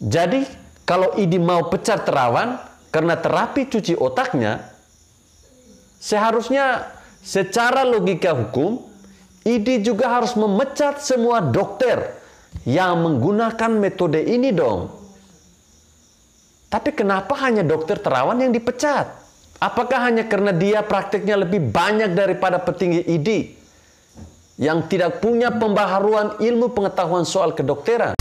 Jadi kalau ini mau pecah terawan karena terapi cuci otaknya, seharusnya secara logika hukum, ID juga harus memecat semua dokter yang menggunakan metode ini dong. Tapi kenapa hanya dokter terawan yang dipecat? Apakah hanya karena dia praktiknya lebih banyak daripada petinggi ID yang tidak punya pembaharuan ilmu pengetahuan soal kedokteran?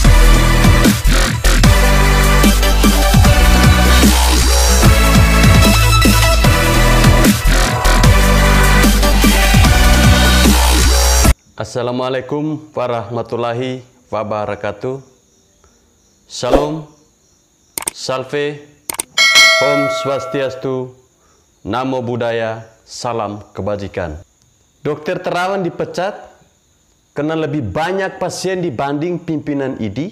Assalamualaikum warahmatullahi wabarakatuh. Salam, salve, om swastiastu, namo buddhaya, salam kebajikan. Dokter Terawan dipecat karena lebih banyak pasien dibanding pimpinan ID.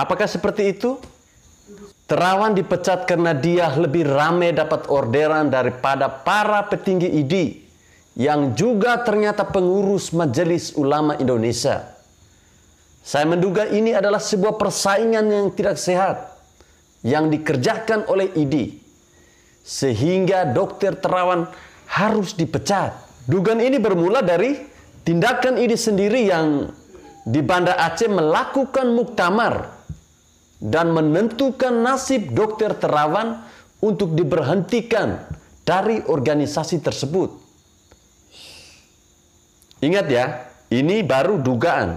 Apakah seperti itu? Terawan dipecat karena dia lebih ramai dapat orderan daripada para petinggi ID yang juga ternyata pengurus Majelis Ulama Indonesia. Saya menduga ini adalah sebuah persaingan yang tidak sehat yang dikerjakan oleh ID sehingga dokter Terawan harus dipecat. Dugaan ini bermula dari tindakan ID sendiri yang di Banda Aceh melakukan muktamar dan menentukan nasib dokter Terawan untuk diberhentikan dari organisasi tersebut. Ingat ya, ini baru dugaan.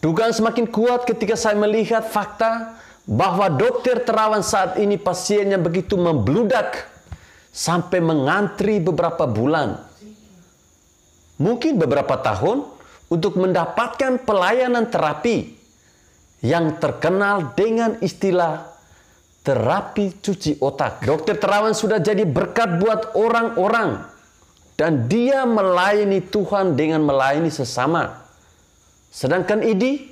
Dugaan semakin kuat ketika saya melihat fakta bahwa dokter terawan saat ini pasiennya begitu membludak sampai mengantri beberapa bulan. Mungkin beberapa tahun untuk mendapatkan pelayanan terapi yang terkenal dengan istilah terapi cuci otak. Dokter terawan sudah jadi berkat buat orang-orang dan dia melayani Tuhan dengan melayani sesama. Sedangkan ini,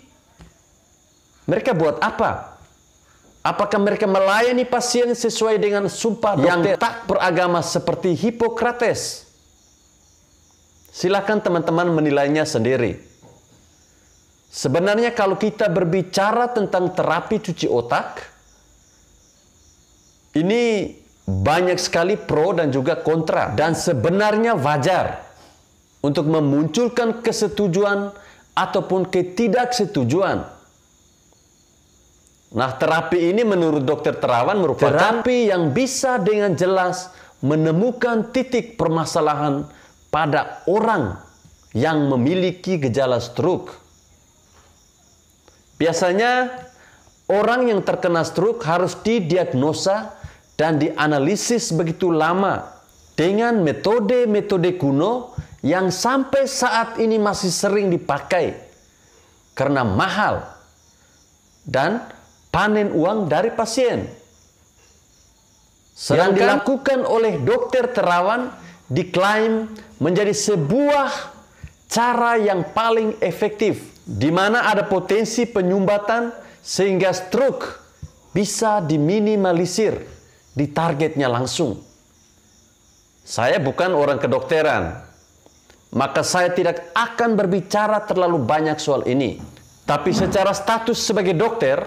mereka buat apa? Apakah mereka melayani pasien sesuai dengan sumpah yang tak beragama seperti Hipokrates? Silakan teman-teman menilainya sendiri. Sebenarnya kalau kita berbicara tentang terapi cuci otak, ini banyak sekali pro dan juga kontra dan sebenarnya wajar untuk memunculkan kesetujuan ataupun ketidaksetujuan. Nah, terapi ini menurut dokter Terawan merupakan terapi yang bisa dengan jelas menemukan titik permasalahan pada orang yang memiliki gejala stroke. Biasanya orang yang terkena stroke harus didiagnosa dan dianalisis begitu lama dengan metode-metode kuno yang sampai saat ini masih sering dipakai karena mahal dan panen uang dari pasien. Sedang yang dilakukan oleh dokter terawan diklaim menjadi sebuah cara yang paling efektif di mana ada potensi penyumbatan sehingga stroke bisa diminimalisir di targetnya langsung. Saya bukan orang kedokteran, maka saya tidak akan berbicara terlalu banyak soal ini. Tapi secara status sebagai dokter,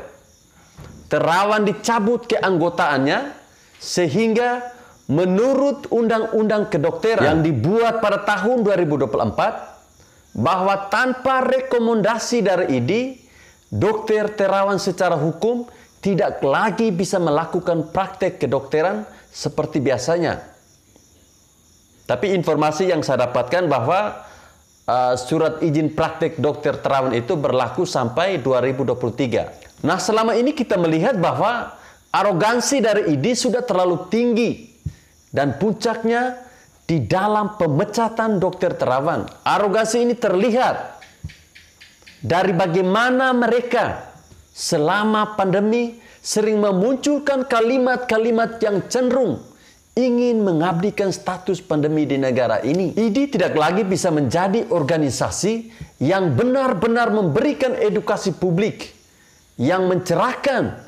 terawan dicabut keanggotaannya sehingga menurut undang-undang kedokteran yang dibuat pada tahun 2024 bahwa tanpa rekomendasi dari ID, dokter terawan secara hukum tidak lagi bisa melakukan praktek kedokteran seperti biasanya. Tapi informasi yang saya dapatkan bahwa uh, surat izin praktek dokter terawan itu berlaku sampai 2023. Nah, selama ini kita melihat bahwa arogansi dari idi sudah terlalu tinggi dan puncaknya di dalam pemecatan dokter terawan. Arogansi ini terlihat dari bagaimana mereka selama pandemi sering memunculkan kalimat-kalimat yang cenderung ingin mengabdikan status pandemi di negara ini. IDI tidak lagi bisa menjadi organisasi yang benar-benar memberikan edukasi publik yang mencerahkan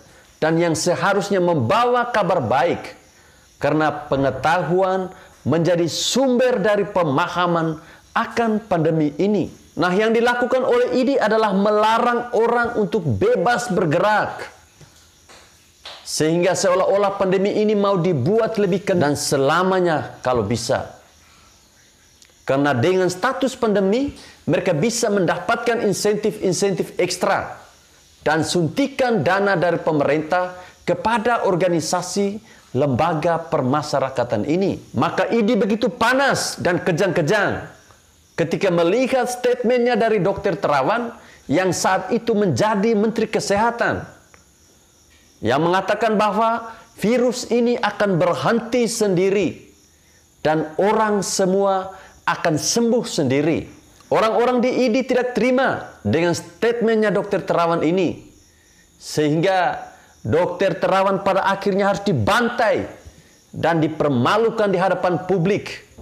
dan yang seharusnya membawa kabar baik karena pengetahuan menjadi sumber dari pemahaman akan pandemi ini. Nah, yang dilakukan oleh ini adalah melarang orang untuk bebas bergerak. Sehingga seolah-olah pandemi ini mau dibuat lebih kendali dan selamanya kalau bisa. Karena dengan status pandemi, mereka bisa mendapatkan insentif-insentif ekstra dan suntikan dana dari pemerintah kepada organisasi lembaga permasyarakatan ini. Maka ini begitu panas dan kejang-kejang ketika melihat statementnya dari dokter Terawan yang saat itu menjadi Menteri Kesehatan yang mengatakan bahwa virus ini akan berhenti sendiri dan orang semua akan sembuh sendiri. Orang-orang di ID tidak terima dengan statementnya dokter Terawan ini. Sehingga dokter Terawan pada akhirnya harus dibantai dan dipermalukan di hadapan publik.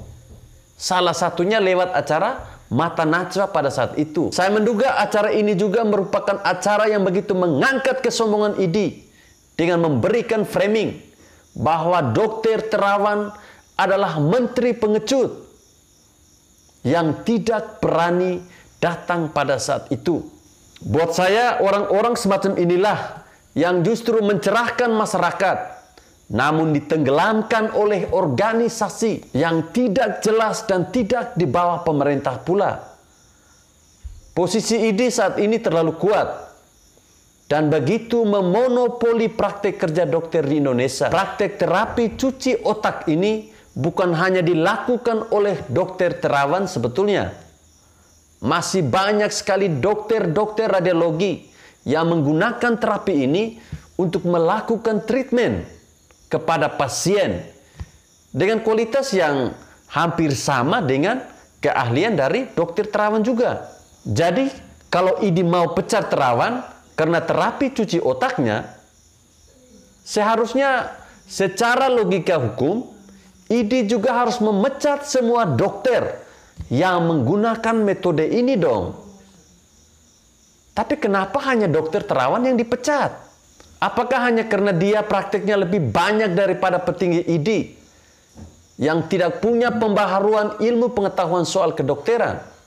Salah satunya lewat acara Mata Najwa pada saat itu. Saya menduga acara ini juga merupakan acara yang begitu mengangkat kesombongan idi dengan memberikan framing bahwa dokter Terawan adalah menteri pengecut yang tidak berani datang pada saat itu. Buat saya orang-orang semacam inilah yang justru mencerahkan masyarakat namun ditenggelamkan oleh organisasi yang tidak jelas dan tidak di bawah pemerintah pula. Posisi ID saat ini terlalu kuat dan begitu memonopoli praktek kerja dokter di Indonesia. Praktek terapi cuci otak ini bukan hanya dilakukan oleh dokter terawan sebetulnya. Masih banyak sekali dokter-dokter radiologi yang menggunakan terapi ini untuk melakukan treatment kepada pasien dengan kualitas yang hampir sama dengan keahlian dari dokter terawan juga. Jadi, kalau ini mau pecat terawan karena terapi cuci otaknya, seharusnya secara logika hukum, ID juga harus memecat semua dokter yang menggunakan metode ini dong. Tapi kenapa hanya dokter terawan yang dipecat? Apakah hanya karena dia praktiknya lebih banyak daripada petinggi ID yang tidak punya pembaharuan ilmu pengetahuan soal kedokteran?